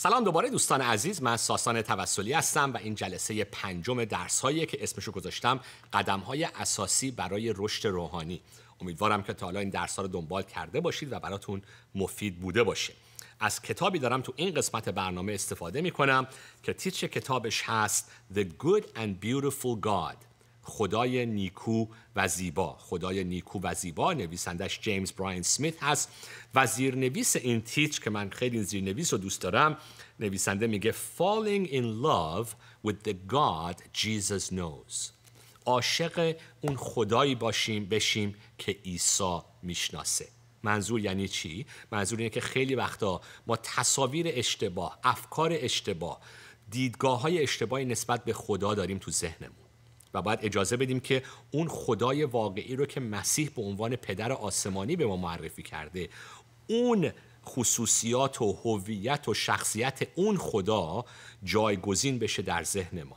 سلام دوباره دوستان عزیز من ساسان توسلی هستم و این جلسه پنجم درس که اسمشو گذاشتم قدم های اساسی برای رشد روحانی امیدوارم که تا حالا این درس ها رو دنبال کرده باشید و براتون مفید بوده باشه از کتابی دارم تو این قسمت برنامه استفاده می کنم که تیتر کتابش هست The Good and Beautiful God خدای نیکو و زیبا خدای نیکو و زیبا نویسندش جیمز براین سمیت هست و زیرنویس این تیتر که من خیلی زیرنویس رو دوست دارم نویسنده میگه Falling in love with the God Jesus knows عاشق اون خدایی باشیم بشیم که عیسی میشناسه منظور یعنی چی؟ منظور اینه که خیلی وقتا ما تصاویر اشتباه، افکار اشتباه، دیدگاه های اشتباهی نسبت به خدا داریم تو ذهنمون و باید اجازه بدیم که اون خدای واقعی رو که مسیح به عنوان پدر آسمانی به ما معرفی کرده اون خصوصیات و هویت و شخصیت اون خدا جایگزین بشه در ذهن ما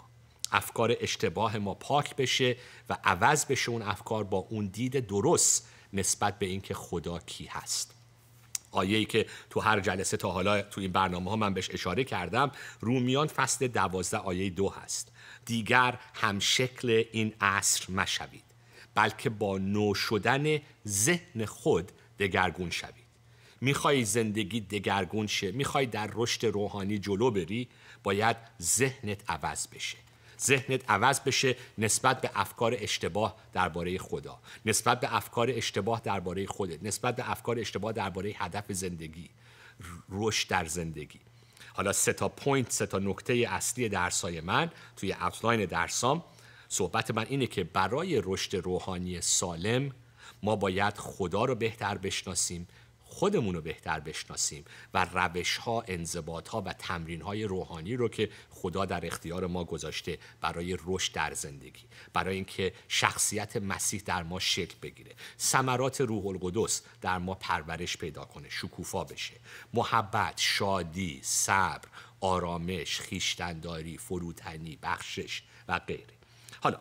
افکار اشتباه ما پاک بشه و عوض بشه اون افکار با اون دید درست نسبت به اینکه خدا کی هست آیه ای که تو هر جلسه تا حالا تو این برنامه ها من بهش اشاره کردم رومیان فصل دوازده آیه دو هست دیگر همشکل این عصر مشوید بلکه با نو شدن ذهن خود دگرگون شوید میخوای زندگی دگرگون شه میخوای در رشد روحانی جلو بری باید ذهنت عوض بشه ذهنت عوض بشه نسبت به افکار اشتباه درباره خدا نسبت به افکار اشتباه درباره خودت نسبت به افکار اشتباه درباره هدف زندگی رشد در زندگی حالا سه تا پوینت سه تا نکته اصلی درسای من توی اوتلاین درسام صحبت من اینه که برای رشد روحانی سالم ما باید خدا رو بهتر بشناسیم خودمون رو بهتر بشناسیم و روش ها انضباط ها و تمرین های روحانی رو که خدا در اختیار ما گذاشته برای رشد در زندگی برای اینکه شخصیت مسیح در ما شکل بگیره ثمرات روح القدس در ما پرورش پیدا کنه شکوفا بشه محبت شادی صبر آرامش خیشتنداری فروتنی بخشش و غیره حالا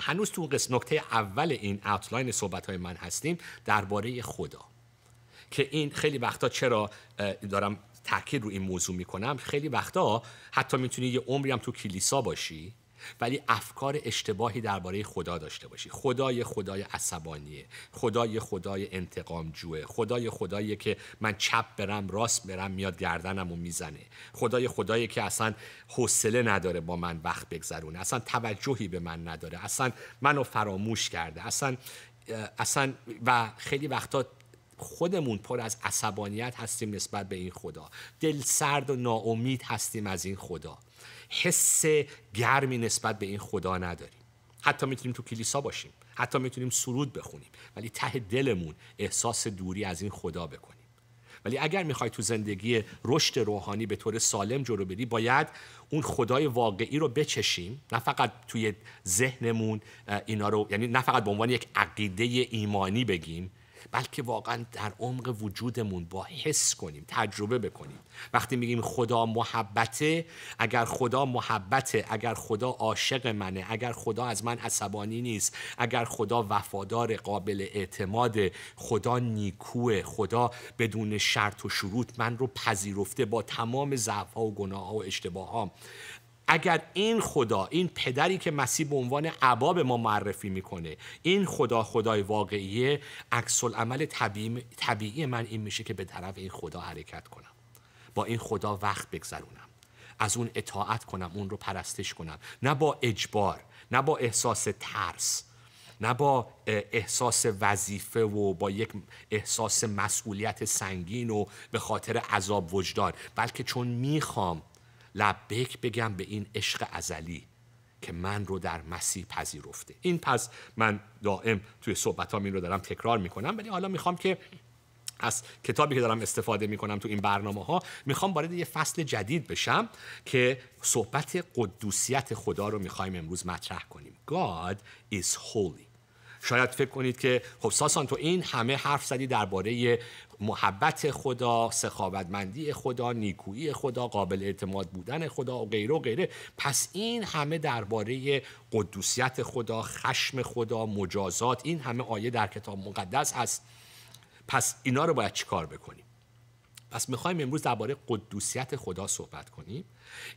هنوز تو قسم نکته اول این اوتلاین صحبت های من هستیم درباره خدا که این خیلی وقتا چرا دارم تاکید رو این موضوع میکنم خیلی وقتا حتی میتونی یه عمری هم تو کلیسا باشی ولی افکار اشتباهی درباره خدا داشته باشی خدای خدای عصبانیه خدای خدای جوه خدای خدایی که من چپ برم راست برم میاد گردنم و میزنه خدای خدایی که اصلا حوصله نداره با من وقت بگذرونه اصلا توجهی به من نداره اصلا منو فراموش کرده اصلا اصلا و خیلی وقتا خودمون پر از عصبانیت هستیم نسبت به این خدا دل سرد و ناامید هستیم از این خدا حس گرمی نسبت به این خدا نداریم حتی میتونیم تو کلیسا باشیم حتی میتونیم سرود بخونیم ولی ته دلمون احساس دوری از این خدا بکنیم ولی اگر میخوای تو زندگی رشد روحانی به طور سالم جلو بری باید اون خدای واقعی رو بچشیم نه فقط توی ذهنمون اینا رو یعنی نه فقط به عنوان یک عقیده ایمانی بگیم بلکه واقعا در عمق وجودمون با حس کنیم تجربه بکنیم وقتی میگیم خدا محبته اگر خدا محبته اگر خدا عاشق منه اگر خدا از من عصبانی نیست اگر خدا وفادار قابل اعتماد خدا نیکوه خدا بدون شرط و شروط من رو پذیرفته با تمام ضعف و گناه ها و اشتباه ها اگر این خدا این پدری که مسیح به عنوان عبا به ما معرفی میکنه این خدا خدای واقعیه عکس عمل طبیعی،, طبیعی من این میشه که به طرف این خدا حرکت کنم با این خدا وقت بگذرونم از اون اطاعت کنم اون رو پرستش کنم نه با اجبار نه با احساس ترس نه با احساس وظیفه و با یک احساس مسئولیت سنگین و به خاطر عذاب وجدان بلکه چون میخوام لبک بگم به این عشق ازلی که من رو در مسیح پذیرفته این پس من دائم توی ها این رو دارم تکرار میکنم ولی حالا میخوام که از کتابی که دارم استفاده میکنم تو این برنامه ها میخوام وارد یه فصل جدید بشم که صحبت قدوسیت خدا رو میخوایم امروز مطرح کنیم God is holy شاید فکر کنید که خب ساسان تو این همه حرف زدی درباره محبت خدا سخاوتمندی خدا نیکویی خدا قابل اعتماد بودن خدا و غیره و غیره پس این همه درباره قدوسیت خدا خشم خدا مجازات این همه آیه در کتاب مقدس هست پس اینا رو باید چیکار بکنیم پس میخوایم امروز درباره قدوسیت خدا صحبت کنیم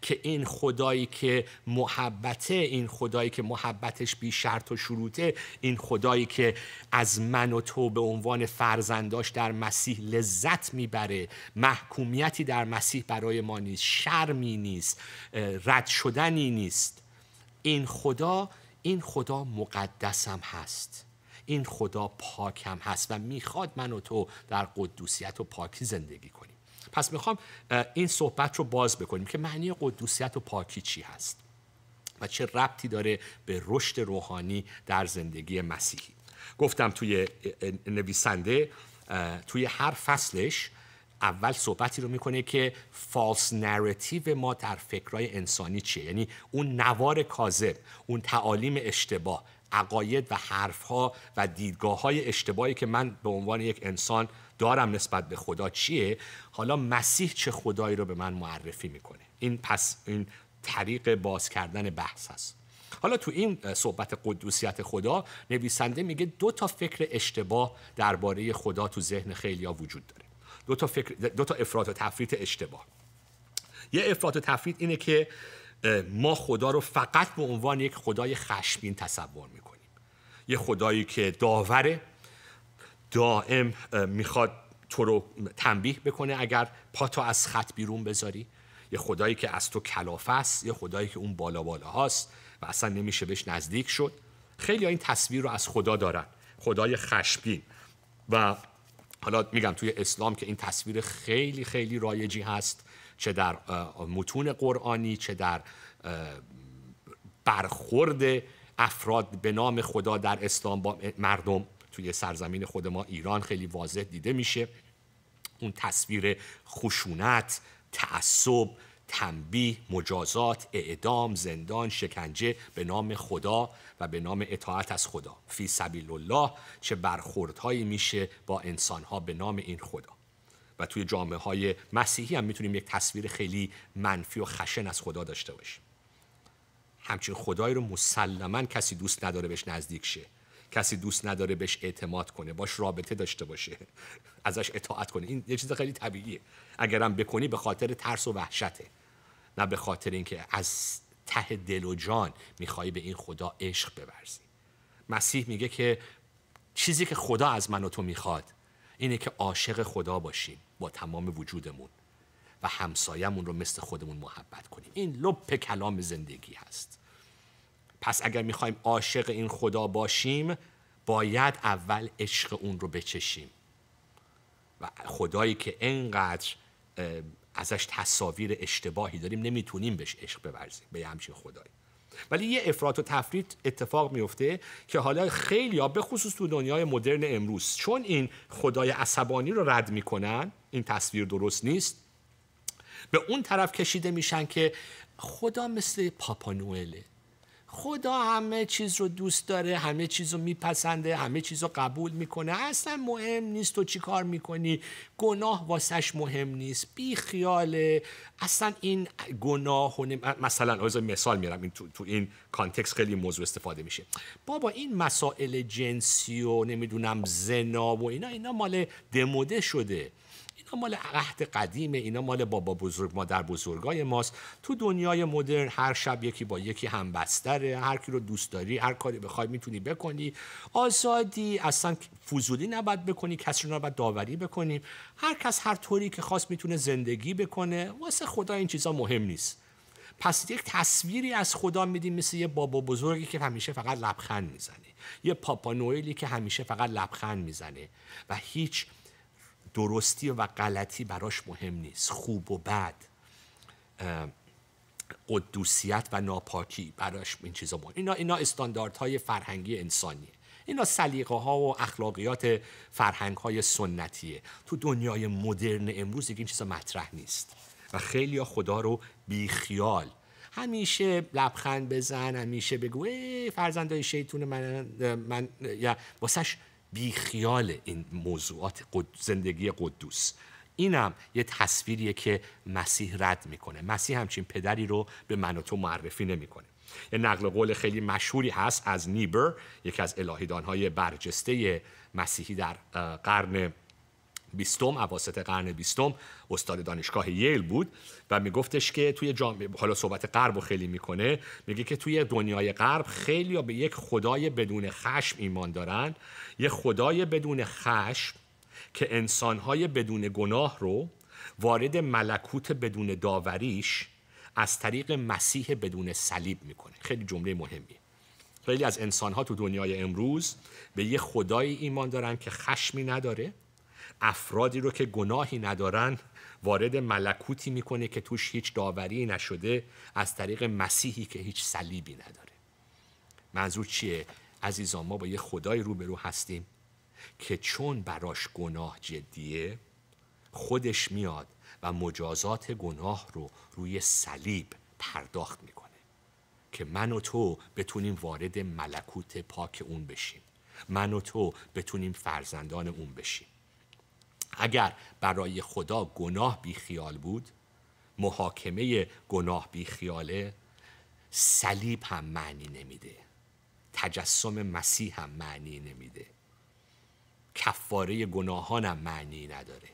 که این خدایی که محبته این خدایی که محبتش بی شرط و شروطه این خدایی که از من و تو به عنوان فرزنداش در مسیح لذت میبره محکومیتی در مسیح برای ما نیست شرمی نیست رد شدنی نیست این خدا این خدا مقدسم هست این خدا پاکم هست و میخواد من و تو در قدوسیت و پاکی زندگی کنیم پس میخوام این صحبت رو باز بکنیم که معنی قدوسیت و پاکی چی هست و چه ربطی داره به رشد روحانی در زندگی مسیحی گفتم توی نویسنده توی هر فصلش اول صحبتی رو میکنه که فالس نراتیو ما در فکرای انسانی چیه یعنی اون نوار کاذب اون تعالیم اشتباه عقاید و حرفها و دیدگاه های اشتباهی که من به عنوان یک انسان دارم نسبت به خدا چیه حالا مسیح چه خدایی رو به من معرفی میکنه این پس این طریق باز کردن بحث هست حالا تو این صحبت قدوسیت خدا نویسنده میگه دو تا فکر اشتباه درباره خدا تو ذهن خیلیا وجود داره دو تا, فکر، دو تا افراد و تفریط اشتباه یه افراد و تفریط اینه که ما خدا رو فقط به عنوان یک خدای خشمین تصور میکنیم یه خدایی که داوره دائم میخواد تو رو تنبیه بکنه اگر پاتو از خط بیرون بذاری یه خدایی که از تو کلافه است یه خدایی که اون بالا بالا هاست و اصلا نمیشه بهش نزدیک شد خیلی این تصویر رو از خدا دارن خدای خشمگین و حالا میگم توی اسلام که این تصویر خیلی خیلی رایجی هست چه در متون قرآنی چه در برخورد افراد به نام خدا در اسلام با مردم توی سرزمین خود ما ایران خیلی واضح دیده میشه اون تصویر خشونت تعصب تنبیه مجازات اعدام زندان شکنجه به نام خدا و به نام اطاعت از خدا فی سبیل الله چه برخوردهایی میشه با انسانها به نام این خدا و توی جامعه های مسیحی هم میتونیم یک تصویر خیلی منفی و خشن از خدا داشته باشیم همچین خدایی رو مسلما کسی دوست نداره بهش نزدیک شه کسی دوست نداره بهش اعتماد کنه باش رابطه داشته باشه ازش اطاعت کنه این یه چیز خیلی طبیعیه اگرم بکنی به خاطر ترس و وحشته نه به خاطر اینکه از ته دل و جان میخوای به این خدا عشق ببرزی مسیح میگه که چیزی که خدا از من و تو میخواد اینه که عاشق خدا باشیم با تمام وجودمون و همسایمون رو مثل خودمون محبت کنیم این لب کلام زندگی هست پس اگر میخوایم عاشق این خدا باشیم باید اول عشق اون رو بچشیم و خدایی که انقدر ازش تصاویر اشتباهی داریم نمیتونیم بهش عشق بورزیم به همچین خدایی ولی یه افراط و تفرید اتفاق میفته که حالا خیلی ها به خصوص تو دنیای مدرن امروز چون این خدای عصبانی رو رد میکنن این تصویر درست نیست به اون طرف کشیده میشن که خدا مثل پاپا نوئله خدا همه چیز رو دوست داره همه چیز رو میپسنده همه چیز رو قبول میکنه اصلا مهم نیست تو چی کار میکنی گناه واسش مهم نیست بی خیاله اصلا این گناه و مثلا از مثال میرم این تو, این کانتکس خیلی موضوع استفاده میشه بابا این مسائل جنسی و نمیدونم زنا و اینا اینا مال دموده شده اینا مال عهد قدیمه، اینا مال بابا بزرگ مادر بزرگای ماست تو دنیای مدرن هر شب یکی با یکی بستره هر کی رو دوست داری هر کاری بخوای میتونی بکنی آزادی اصلا فضولی نباید بکنی کسی رو نباید داوری بکنی هر کس هر طوری که خواست میتونه زندگی بکنه واسه خدا این چیزا مهم نیست پس یک تصویری از خدا میدیم مثل یه بابا بزرگی که همیشه فقط لبخند میزنه یه پاپا نوئلی که همیشه فقط لبخند میزنه و هیچ درستی و غلطی براش مهم نیست خوب و بد قدوسیت و ناپاکی براش این چیزا مهم اینا اینا استانداردهای فرهنگی انسانیه اینا سلیقه ها و اخلاقیات فرهنگ های سنتیه تو دنیای مدرن امروز این چیزا مطرح نیست و خیلی خدا رو بیخیال همیشه لبخند بزن همیشه بگو ای فرزندای شیطون من من یا واسش بیخیال این موضوعات زندگی قدوس اینم یه تصویریه که مسیح رد میکنه مسیح همچین پدری رو به من و تو معرفی نمیکنه یه نقل قول خیلی مشهوری هست از نیبر یکی از الهیدانهای برجسته مسیحی در قرن بیستم اواسط قرن بیستم استاد دانشگاه ییل بود و میگفتش که توی حالا صحبت غرب خیلی میکنه میگه که توی دنیای غرب خیلی به یک خدای بدون خشم ایمان دارن یه خدای بدون خشم که انسانهای بدون گناه رو وارد ملکوت بدون داوریش از طریق مسیح بدون صلیب میکنه خیلی جمله مهمیه خیلی از انسانها تو دنیای امروز به یه خدای ایمان دارن که خشمی نداره افرادی رو که گناهی ندارن وارد ملکوتی میکنه که توش هیچ داوری نشده از طریق مسیحی که هیچ صلیبی نداره منظور چیه عزیزان ما با یه خدای روبرو هستیم که چون براش گناه جدیه خودش میاد و مجازات گناه رو روی صلیب پرداخت میکنه که من و تو بتونیم وارد ملکوت پاک اون بشیم من و تو بتونیم فرزندان اون بشیم اگر برای خدا گناه بیخیال بود محاکمه گناه بیخیاله صلیب هم معنی نمیده تجسم مسیح هم معنی نمیده کفاره گناهان هم معنی نداره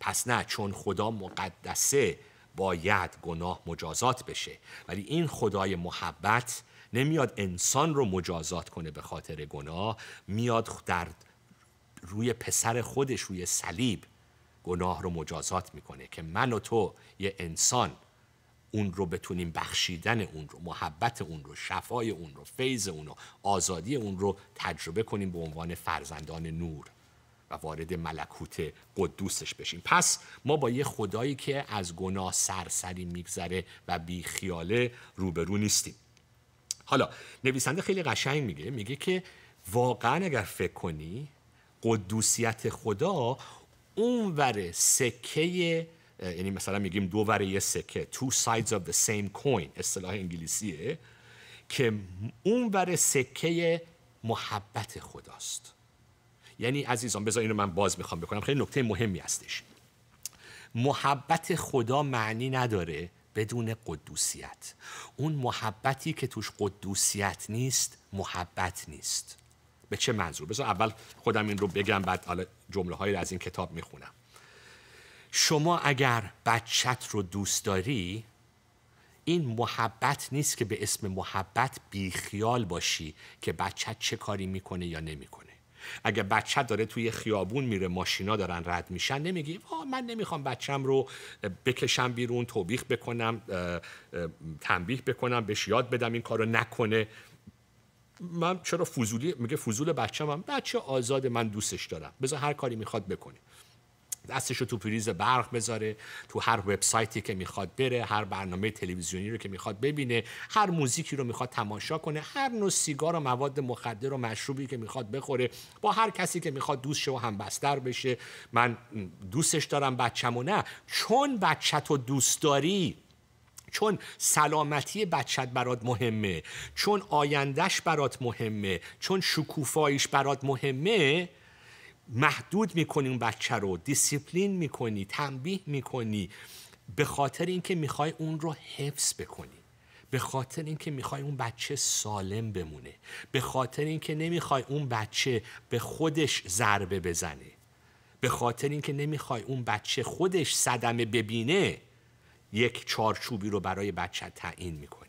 پس نه چون خدا مقدسه باید گناه مجازات بشه ولی این خدای محبت نمیاد انسان رو مجازات کنه به خاطر گناه میاد در روی پسر خودش روی صلیب گناه رو مجازات میکنه که من و تو یه انسان اون رو بتونیم بخشیدن اون رو محبت اون رو شفای اون رو فیض اون رو آزادی اون رو تجربه کنیم به عنوان فرزندان نور و وارد ملکوت قدوسش بشیم پس ما با یه خدایی که از گناه سرسری میگذره و بیخیاله روبرو نیستیم حالا نویسنده خیلی قشنگ میگه میگه که واقعا اگر فکر کنی قدوسیت خدا اون ور سکه یعنی مثلا میگیم دو ور یه سکه two sides of the same coin اصطلاح انگلیسیه که اون ور سکه محبت خداست یعنی عزیزان بذار اینو من باز میخوام بکنم خیلی نکته مهمی هستش محبت خدا معنی نداره بدون قدوسیت اون محبتی که توش قدوسیت نیست محبت نیست به چه منظور بذار اول خودم این رو بگم بعد حالا جمله هایی رو از این کتاب میخونم شما اگر بچت رو دوست داری این محبت نیست که به اسم محبت بیخیال باشی که بچت چه کاری میکنه یا نمیکنه اگر بچه داره توی خیابون میره ماشینا دارن رد میشن نمیگی من نمیخوام بچم رو بکشم بیرون توبیخ بکنم تنبیه بکنم بهش یاد بدم این کارو نکنه من چرا فوزولی میگه فضول بچه‌م بچه آزاد من دوستش دارم بذار هر کاری میخواد بکنه دستش رو تو پریز برق بذاره تو هر وبسایتی که میخواد بره هر برنامه تلویزیونی رو که میخواد ببینه هر موزیکی رو میخواد تماشا کنه هر نوع سیگار و مواد مخدر و مشروبی که میخواد بخوره با هر کسی که میخواد دوست شه و بستر بشه من دوستش دارم بچه‌مو نه چون بچه تو دوست داری چون سلامتی بچت برات مهمه چون آیندهش برات مهمه چون شکوفاییش برات مهمه محدود میکنی اون بچه رو دیسیپلین میکنی تنبیه میکنی به خاطر اینکه میخوای اون رو حفظ بکنی به خاطر اینکه میخوای اون بچه سالم بمونه به خاطر اینکه نمیخوای اون بچه به خودش ضربه بزنه به خاطر اینکه نمیخوای اون بچه خودش صدمه ببینه یک چارچوبی رو برای بچه تعیین میکنی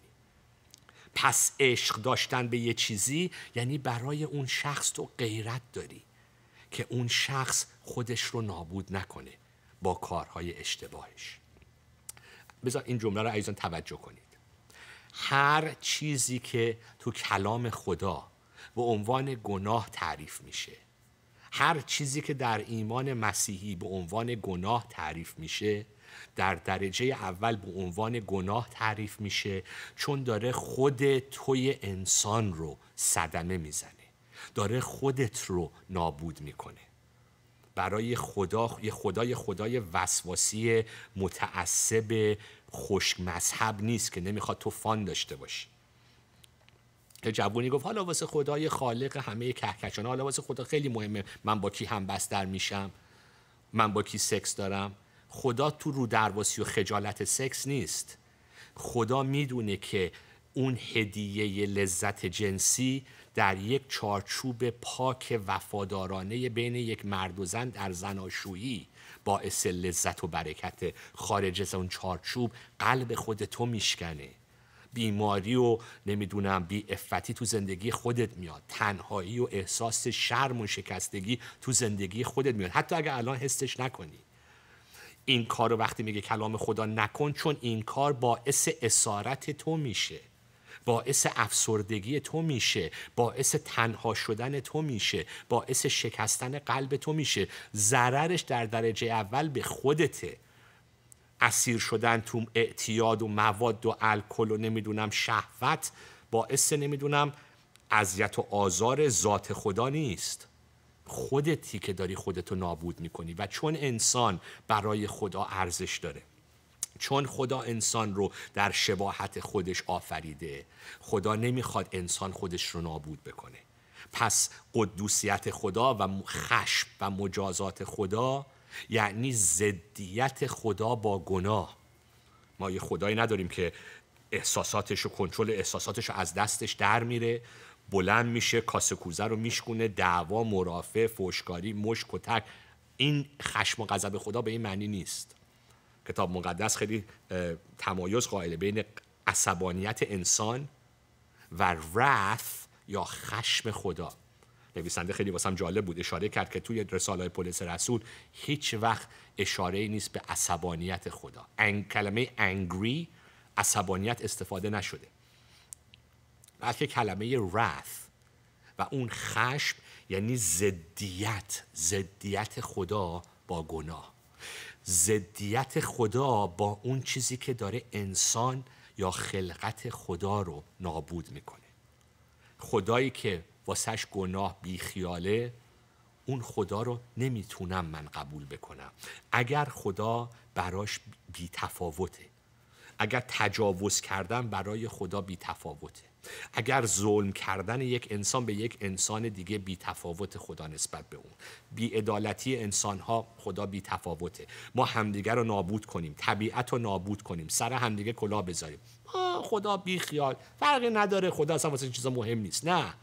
پس عشق داشتن به یه چیزی یعنی برای اون شخص تو غیرت داری که اون شخص خودش رو نابود نکنه با کارهای اشتباهش بذار این جمله رو عزیزان توجه کنید هر چیزی که تو کلام خدا به عنوان گناه تعریف میشه هر چیزی که در ایمان مسیحی به عنوان گناه تعریف میشه در درجه اول به عنوان گناه تعریف میشه چون داره خود توی انسان رو صدمه میزنه داره خودت رو نابود میکنه برای خدا یه خدای خدای وسواسی متعصب خوش مذهب نیست که نمیخواد تو فان داشته باشی یه جوونی گفت حالا واسه خدای خالق همه کهکشان حالا واسه خدا خیلی مهمه من با کی هم بستر میشم من با کی سکس دارم خدا تو رو درواسی و خجالت سکس نیست خدا میدونه که اون هدیه لذت جنسی در یک چارچوب پاک وفادارانه بین یک مرد و زن در زناشویی باعث لذت و برکت خارج از اون چارچوب قلب خود تو میشکنه بیماری و نمیدونم بی افتی تو زندگی خودت میاد تنهایی و احساس شرم و شکستگی تو زندگی خودت میاد حتی اگر الان حسش نکنی این کار رو وقتی میگه کلام خدا نکن چون این کار باعث اسارت تو میشه باعث افسردگی تو میشه باعث تنها شدن تو میشه باعث شکستن قلب تو میشه ضررش در درجه اول به خودته اسیر شدن تو اعتیاد و مواد و الکل و نمیدونم شهوت باعث نمیدونم اذیت و آزار ذات خدا نیست خودتی که داری خودتو نابود میکنی و چون انسان برای خدا ارزش داره چون خدا انسان رو در شباهت خودش آفریده خدا نمیخواد انسان خودش رو نابود بکنه پس قدوسیت خدا و خشم و مجازات خدا یعنی زدیت خدا با گناه ما یه خدایی نداریم که احساساتش و کنترل احساساتش رو از دستش در میره بلند میشه کاسه کوزه رو میشکونه دعوا مرافع فوشکاری مش کتک این خشم و غضب خدا به این معنی نیست کتاب مقدس خیلی تمایز قائل بین عصبانیت انسان و رف یا خشم خدا نویسنده خیلی واسم جالب بود اشاره کرد که توی رساله پولس رسول هیچ وقت اشاره نیست به عصبانیت خدا ان کلمه انگری عصبانیت استفاده نشده بلکه کلمه رث و اون خشم یعنی زدیت زدیت خدا با گناه زدیت خدا با اون چیزی که داره انسان یا خلقت خدا رو نابود میکنه خدایی که واسش گناه بیخیاله اون خدا رو نمیتونم من قبول بکنم اگر خدا براش بی اگر تجاوز کردم برای خدا بیتفاوته اگر ظلم کردن یک انسان به یک انسان دیگه بی تفاوت خدا نسبت به اون بی ادالتی انسان ها خدا بی تفاوته ما همدیگه رو نابود کنیم طبیعت رو نابود کنیم سر همدیگه کلا بذاریم خدا بی خیال فرقی نداره خدا اصلا واسه چیزا مهم نیست نه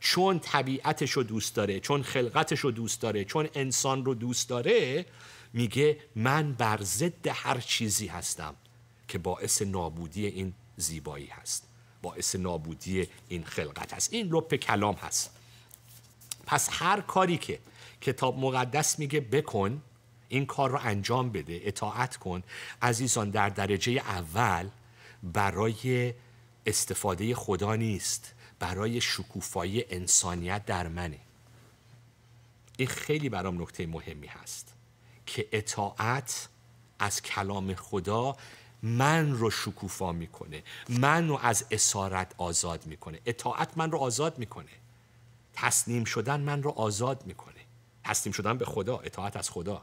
چون طبیعتش رو دوست داره چون خلقتش رو دوست داره چون انسان رو دوست داره میگه من بر ضد هر چیزی هستم که باعث نابودی این زیبایی هست باعث نابودی این خلقت است، این لب کلام هست پس هر کاری که کتاب مقدس میگه بکن این کار رو انجام بده اطاعت کن عزیزان در درجه اول برای استفاده خدا نیست برای شکوفایی انسانیت در منه این خیلی برام نکته مهمی هست که اطاعت از کلام خدا من رو شکوفا میکنه من رو از اسارت آزاد میکنه اطاعت من رو آزاد میکنه تسلیم شدن من رو آزاد میکنه تسلیم شدن به خدا اطاعت از خدا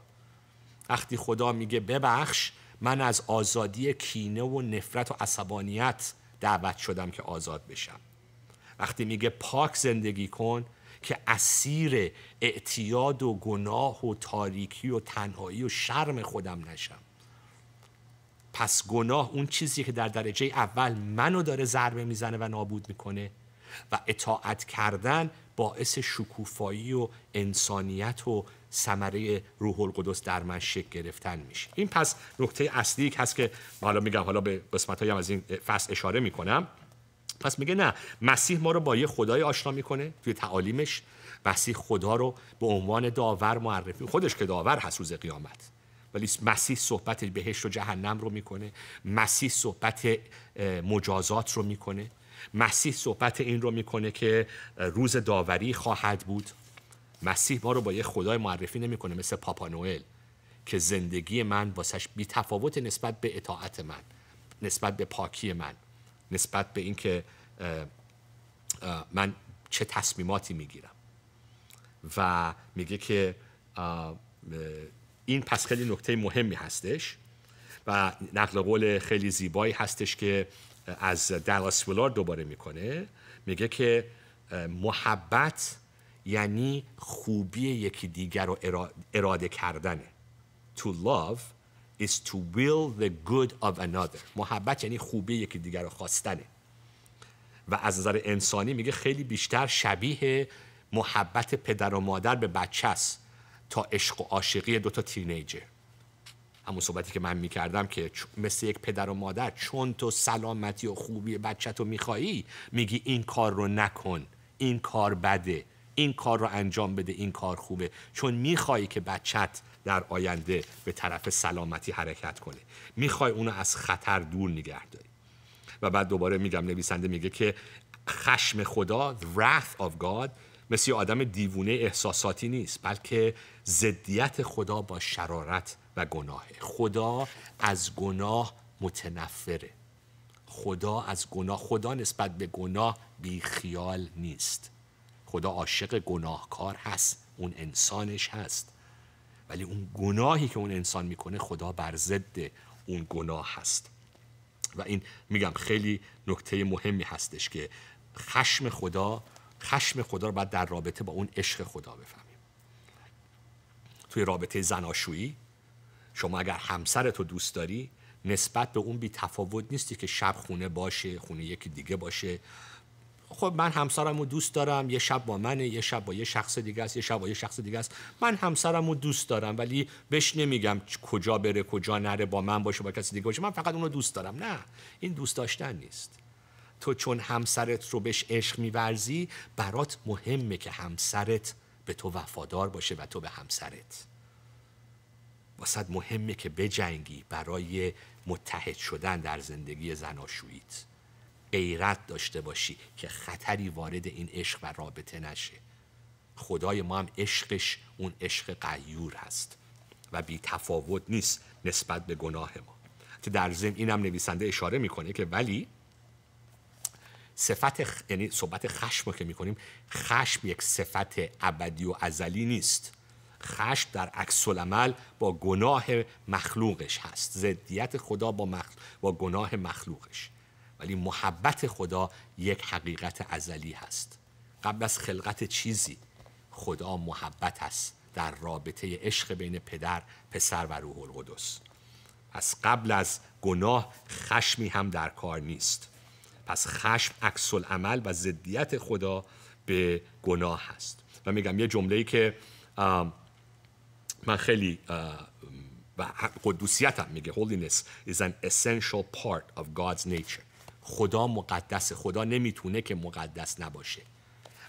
وقتی خدا میگه ببخش من از آزادی کینه و نفرت و عصبانیت دعوت شدم که آزاد بشم وقتی میگه پاک زندگی کن که اسیر اعتیاد و گناه و تاریکی و تنهایی و شرم خودم نشم پس گناه اون چیزی که در درجه اول منو داره ضربه میزنه و نابود میکنه و اطاعت کردن باعث شکوفایی و انسانیت و ثمره روح القدس در من شکل گرفتن میشه این پس نکته اصلی هست که حالا میگم حالا به قسمت هم از این فصل اشاره میکنم پس میگه نه مسیح ما رو با یه خدای آشنا میکنه توی تعالیمش مسیح خدا رو به عنوان داور معرفی خودش که داور هست روز قیامت ولی مسیح صحبت بهشت و جهنم رو میکنه مسیح صحبت مجازات رو میکنه مسیح صحبت این رو میکنه که روز داوری خواهد بود مسیح ما رو با یه خدای معرفی نمیکنه مثل پاپا نوئل که زندگی من واسش بی تفاوت نسبت به اطاعت من نسبت به پاکی من نسبت به اینکه من چه تصمیماتی میگیرم و میگه که این پس خیلی نکته مهمی هستش و نقل قول خیلی زیبایی هستش که از دلاس ویلار دوباره میکنه میگه که محبت یعنی خوبی یکی دیگر رو اراده کردنه to love is to will the good of another محبت یعنی خوبی یکی دیگر رو خواستنه و از نظر انسانی میگه خیلی بیشتر شبیه محبت پدر و مادر به بچه است تا عشق و عاشقی دوتا تینیجر همون صحبتی که من میکردم که مثل یک پدر و مادر چون تو سلامتی و خوبی بچه تو میخوایی میگی این کار رو نکن این کار بده این کار رو انجام بده این کار خوبه چون میخوایی که بچت در آینده به طرف سلامتی حرکت کنه میخوای اونو از خطر دور نگه داری و بعد دوباره میگم نویسنده میگه که خشم خدا wrath of God مثل آدم دیوونه احساساتی نیست بلکه زدیت خدا با شرارت و گناه خدا از گناه متنفره خدا از گناه خدا نسبت به گناه خیال نیست خدا عاشق گناهکار هست اون انسانش هست ولی اون گناهی که اون انسان میکنه خدا بر ضد اون گناه هست و این میگم خیلی نکته مهمی هستش که خشم خدا خشم خدا رو باید در رابطه با اون عشق خدا بفهمیم توی رابطه زناشویی شما اگر همسر تو دوست داری نسبت به اون بی تفاوت نیستی که شب خونه باشه خونه یکی دیگه باشه خب من همسرم رو دوست دارم یه شب با منه یه شب با یه شخص دیگه است یه شب با یه شخص دیگه است من همسرم رو دوست دارم ولی بهش نمیگم کجا بره کجا نره با من باشه با کسی دیگه باشه من فقط اون رو دوست دارم نه این دوست داشتن نیست تو چون همسرت رو بهش عشق میورزی برات مهمه که همسرت به تو وفادار باشه و تو به همسرت واسد مهمه که بجنگی برای متحد شدن در زندگی زناشویت غیرت داشته باشی که خطری وارد این عشق و رابطه نشه خدای ما هم عشقش اون عشق قیور هست و بی تفاوت نیست نسبت به گناه ما در ضمن اینم نویسنده اشاره میکنه که ولی صفت خ... یعنی صحبت خشم رو که میکنیم خشم یک صفت ابدی و ازلی نیست خشم در عکس عمل با گناه مخلوقش هست ضدیت خدا با, مخ... با گناه مخلوقش ولی محبت خدا یک حقیقت ازلی هست قبل از خلقت چیزی خدا محبت است در رابطه عشق بین پدر پسر و روح القدس از قبل از گناه خشمی هم در کار نیست پس خشم عکس عمل و ضدیت خدا به گناه هست و میگم یه جمله ای که من خیلی و قدوسیت میگه holiness is an essential part of God's nature خدا مقدس، خدا نمیتونه که مقدس نباشه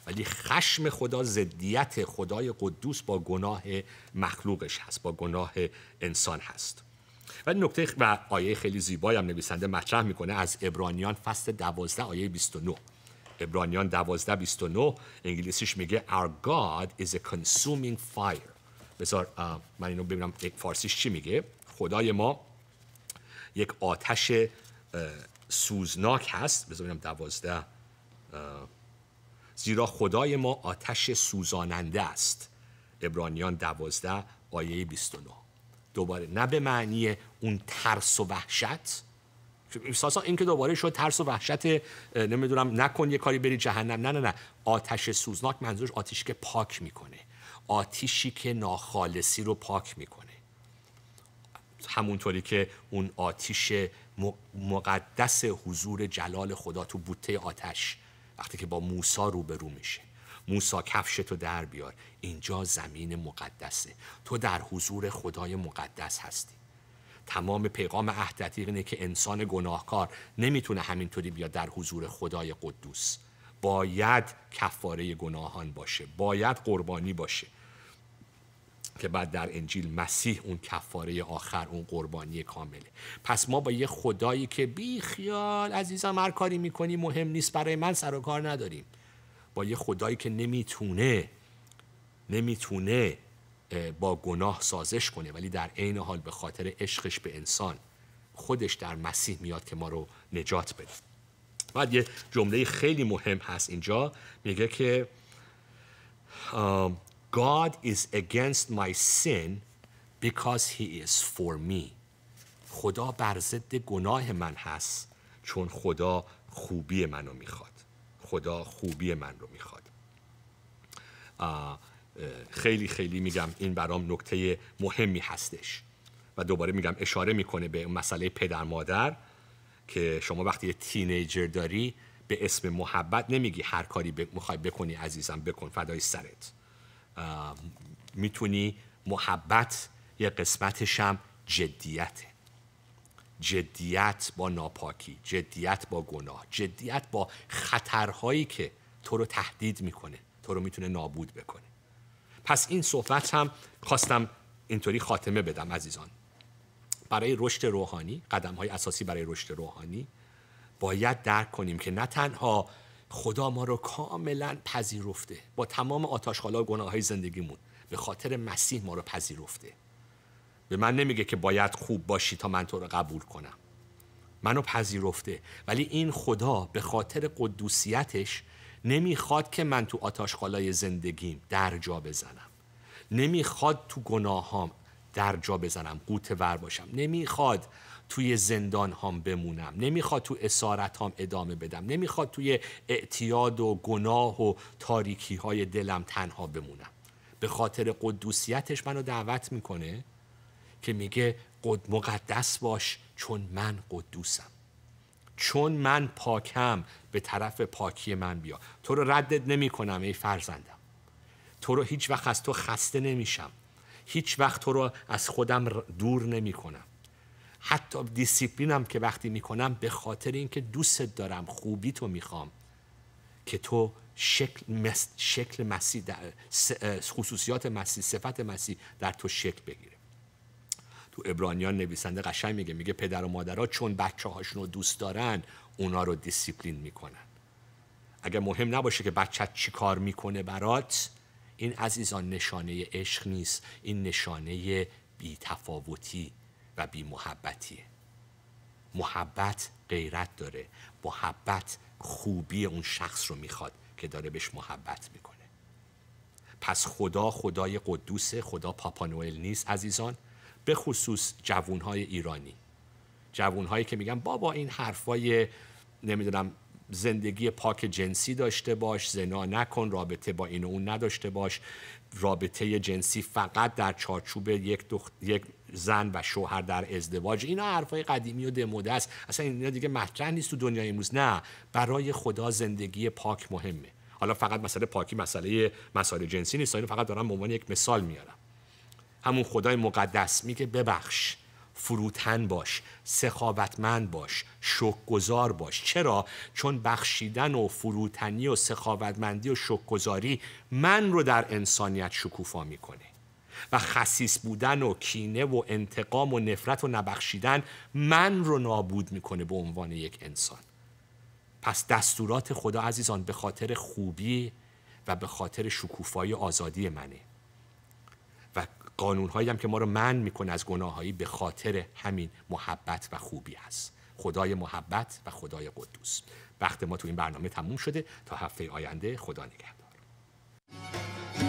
ولی خشم خدا ضدیت خدای قدوس با گناه مخلوقش هست با گناه انسان هست ولی نکته و آیه خیلی زیبایی هم نویسنده مطرح میکنه از ابرانیان فصل 12 آیه 29 ابرانیان 12 29 انگلیسیش میگه our god is a consuming fire بذار من اینو ببینم فارسیش چی میگه خدای ما یک آتش سوزناک هست بذار ببینم 12 زیرا خدای ما آتش سوزاننده است ابرانیان 12 آیه 29 دوباره نه به معنی اون ترس و وحشت احساسا این که دوباره شد ترس و وحشت نمیدونم نکن یه کاری بری جهنم نه نه نه آتش سوزناک منظورش آتیشی که پاک میکنه آتیشی که ناخالصی رو پاک میکنه همونطوری که اون آتیش مقدس حضور جلال خدا تو بوته آتش وقتی که با موسا روبرو میشه موسا کفش تو در بیار اینجا زمین مقدسه تو در حضور خدای مقدس هستی تمام پیغام عهدتیق اینه که انسان گناهکار نمیتونه همینطوری بیاد در حضور خدای قدوس باید کفاره گناهان باشه باید قربانی باشه که بعد در انجیل مسیح اون کفاره آخر اون قربانی کامله پس ما با یه خدایی که بی خیال عزیزم هر کاری میکنی مهم نیست برای من سر و کار نداریم یه خدایی که نمیتونه نمیتونه با گناه سازش کنه ولی در عین حال به خاطر عشقش به انسان خودش در مسیح میاد که ما رو نجات بده بعد یه جمله خیلی مهم هست اینجا میگه که God is against my sin because he is for me خدا بر ضد گناه من هست چون خدا خوبی منو میخواد خدا خوبی من رو میخواد خیلی خیلی میگم این برام نکته مهمی هستش و دوباره میگم اشاره میکنه به مسئله پدر مادر که شما وقتی یه تینیجر داری به اسم محبت نمیگی هر کاری میخوای بکنی عزیزم بکن فدای سرت میتونی محبت یه قسمتشم جدیته جدیت با ناپاکی جدیت با گناه جدیت با خطرهایی که تو رو تهدید میکنه تو رو میتونه نابود بکنه پس این صحبت هم خواستم اینطوری خاتمه بدم عزیزان برای رشد روحانی قدم های اساسی برای رشد روحانی باید درک کنیم که نه تنها خدا ما رو کاملا پذیرفته با تمام آتاشخالا و گناه های زندگیمون به خاطر مسیح ما رو پذیرفته به من نمیگه که باید خوب باشی تا من تو رو قبول کنم منو پذیرفته ولی این خدا به خاطر قدوسیتش نمیخواد که من تو آتاشخالای زندگیم در جا بزنم نمیخواد تو گناهام در جا بزنم قوت ور باشم نمیخواد توی زندان هام بمونم نمیخواد تو اسارت هام ادامه بدم نمیخواد توی اعتیاد و گناه و تاریکی های دلم تنها بمونم به خاطر قدوسیتش منو دعوت میکنه که میگه قد مقدس باش چون من قدوسم چون من پاکم به طرف پاکی من بیا تو رو ردت نمی کنم ای فرزندم تو رو هیچ وقت از تو خسته نمیشم هیچ وقت تو رو از خودم دور نمی کنم حتی دیسیپلینم که وقتی میکنم به خاطر اینکه دوستت دارم خوبی تو میخوام که تو شکل, مس... شکل مسیح در... خصوصیات مسیح صفت مسیح در تو شکل بگیر تو ابرانیان نویسنده قشنگ میگه میگه پدر و مادرها چون بچه هاشون رو دوست دارن اونا رو دیسیپلین میکنن اگر مهم نباشه که بچه چی کار میکنه برات این عزیزان نشانه عشق نیست این نشانه بی تفاوتی و بی محبتیه محبت غیرت داره محبت خوبی اون شخص رو میخواد که داره بهش محبت میکنه پس خدا خدای قدوسه خدا پاپا نوئل نیست عزیزان به خصوص جوونهای ایرانی جوانهایی که میگن بابا این حرفای نمیدونم زندگی پاک جنسی داشته باش زنا نکن رابطه با این و اون نداشته باش رابطه جنسی فقط در چارچوب یک, یک زن و شوهر در ازدواج اینا حرفای قدیمی و دموده است اصلا اینا دیگه مطرح نیست تو دنیای امروز نه برای خدا زندگی پاک مهمه حالا فقط مسئله پاکی مسئله مسائل جنسی نیست اینو فقط دارم به عنوان یک مثال میارم همون خدای مقدس میگه ببخش فروتن باش سخاوتمند باش شکرگزار باش چرا چون بخشیدن و فروتنی و سخاوتمندی و شکرگزاری من رو در انسانیت شکوفا میکنه و خصیص بودن و کینه و انتقام و نفرت و نبخشیدن من رو نابود میکنه به عنوان یک انسان پس دستورات خدا عزیزان به خاطر خوبی و به خاطر شکوفای آزادی منه هایی هم که ما رو من میکنه از هایی به خاطر همین محبت و خوبی است خدای محبت و خدای قدوس وقت ما تو این برنامه تموم شده تا هفته آینده خدا نگهدار